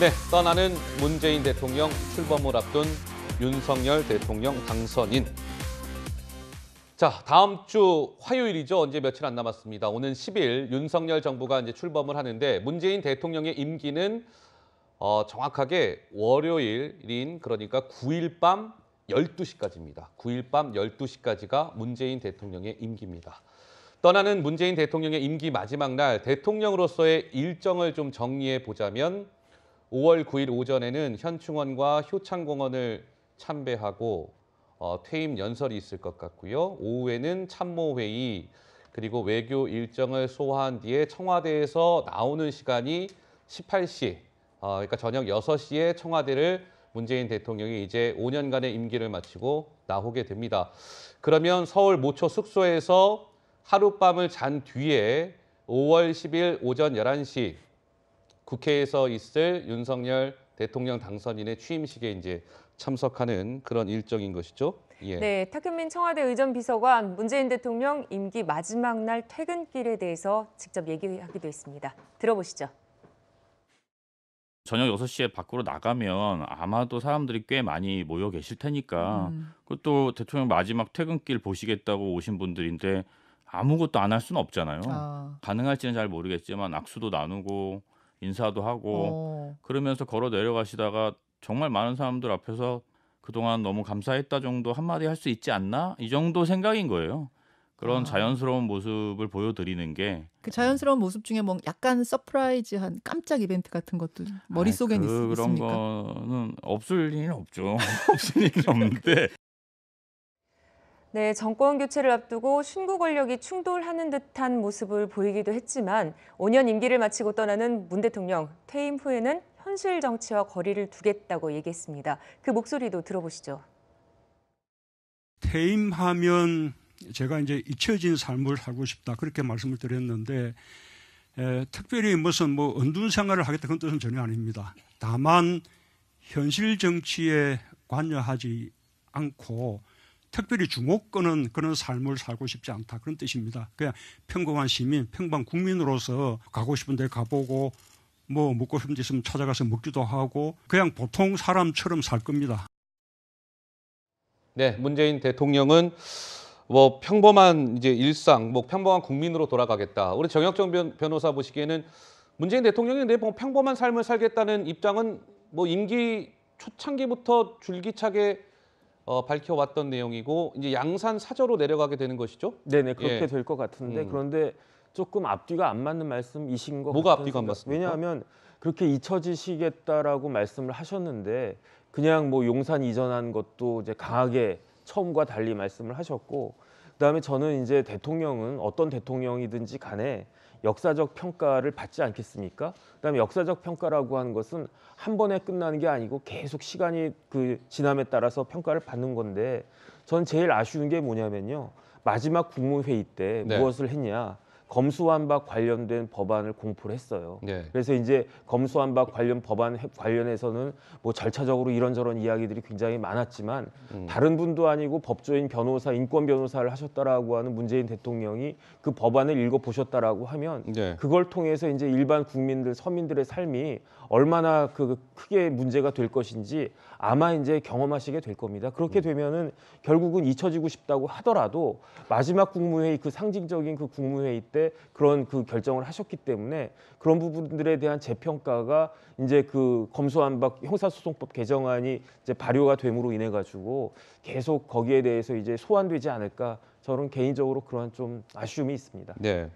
네, 떠나는 문재인 대통령 출범을 앞둔 윤석열 대통령 당선인. 자, 다음 주 화요일이죠. 언제 며칠 안 남았습니다. 오는 10일 윤석열 정부가 이제 출범을 하는데 문재인 대통령의 임기는 어, 정확하게 월요일인 그러니까 9일 밤 12시까지입니다. 9일 밤 12시까지가 문재인 대통령의 임기입니다. 떠나는 문재인 대통령의 임기 마지막 날 대통령으로서의 일정을 좀 정리해 보자면 5월 9일 오전에는 현충원과 효창공원을 참배하고 어, 퇴임 연설이 있을 것 같고요. 오후에는 참모회의 그리고 외교 일정을 소화한 뒤에 청와대에서 나오는 시간이 18시, 어, 그러니까 저녁 6시에 청와대를 문재인 대통령이 이제 5년간의 임기를 마치고 나오게 됩니다. 그러면 서울 모초 숙소에서 하룻밤을 잔 뒤에 5월 10일 오전 11시 국회에서 있을 윤석열 대통령 당선인의 취임식에 이제 참석하는 그런 일정인 것이죠. 예. 네, 탁현민 청와대 의전 비서관 문재인 대통령 임기 마지막 날 퇴근길에 대해서 직접 얘기하기도 했습니다. 들어보시죠. 저녁 6 시에 밖으로 나가면 아마도 사람들이 꽤 많이 모여 계실 테니까 음. 그것도 대통령 마지막 퇴근길 보시겠다고 오신 분들인데 아무것도 안 할 수는 없잖아요. 아. 가능할지는 잘 모르겠지만 악수도 나누고 인사도 하고 오. 어. 그러면서 걸어 내려가시다가 정말 많은 사람들 앞에서 그동안 너무 감사했다 정도 한마디 할 수 있지 않나 이 정도 생각인 거예요. 그런 아. 자연스러운 모습을 보여드리는 게 그 자연스러운 모습 중에 뭐 약간 서프라이즈한 깜짝 이벤트 같은 것도 머릿속에 그, 있, 그 있습니까? 그런 거는 없을 리는 없죠. 없을 리는 없는데 그 네, 정권 교체를 앞두고 신구 권력이 충돌하는 듯한 모습을 보이기도 했지만 5년 임기를 마치고 떠나는 문 대통령 퇴임 후에는 현실 정치와 거리를 두겠다고 얘기했습니다. 그 목소리도 들어보시죠. 퇴임하면 제가 이제 잊혀진 삶을 하고 싶다 그렇게 말씀을 드렸는데 에, 특별히 무슨 뭐 은둔 생활을 하겠다 그런 뜻은 전혀 아닙니다. 다만 현실 정치에 관여하지 않고 특별히 주목거는 그런 삶을 살고 싶지 않다 그런 뜻입니다. 그냥 평범한 시민, 평범 국민으로서 가고 싶은데 가보고 뭐 먹고 싶은 데 있으면 찾아가서 먹기도 하고 그냥 보통 사람처럼 살 겁니다. 네, 문재인 대통령은 뭐 평범한 이제 일상, 뭐 평범한 국민으로 돌아가겠다. 우리 정혁정 변, 변호사 보시기에는 문재인 대통령이 내 평범한 삶을 살겠다는 입장은 뭐 임기 초창기부터 줄기차게 어, 밝혀왔던 내용이고 이제 양산 사저로 내려가게 되는 것이죠? 네 네 그렇게 예. 될것 같은데 음. 그런데 조금 앞뒤가 안 맞는 말씀이신 것 뭐가 앞뒤가 안 맞습니까? 왜냐하면 그렇게 잊혀지시겠다라고 말씀을 하셨는데 그냥 뭐 용산 이전한 것도 이제 강하게 처음과 달리 말씀을 하셨고 그다음에 저는 이제 대통령은 어떤 대통령이든지 간에 역사적 평가를 받지 않겠습니까? 그다음에 역사적 평가라고 하는 것은 한 번에 끝나는 게 아니고 계속 시간이 그 지남에 따라서 평가를 받는 건데 전 제일 아쉬운 게 뭐냐면요. 마지막 국무회의 때 네. 무엇을 했냐 검수완박 관련된 법안을 공포를 했어요. 네. 그래서 이제 검수완박 관련 법안 관련해서는 뭐 절차적으로 이런저런 이야기들이 굉장히 많았지만 음. 다른 분도 아니고 법조인 변호사, 인권 변호사를 하셨다라고 하는 문재인 대통령이 그 법안을 읽어 보셨다라고 하면 네. 그걸 통해서 이제 일반 국민들, 서민들의 삶이 얼마나 그 크게 문제가 될 것인지 아마 이제 경험하시게 될 겁니다. 그렇게 음. 되면은 결국은 잊혀지고 싶다고 하더라도 마지막 국무회의 그 상징적인 그 국무회의 때 그런 그 결정을 하셨기 때문에 그런 부분들에 대한 재평가가 이제 그검소완박 형사소송법 개정안이 이제 발효가 됨으로 인해 가지고 계속 거기에 대해서 이제 소환되지 않을까 저는 개인적으로 그러한 좀 아쉬움이 있습니다. 네.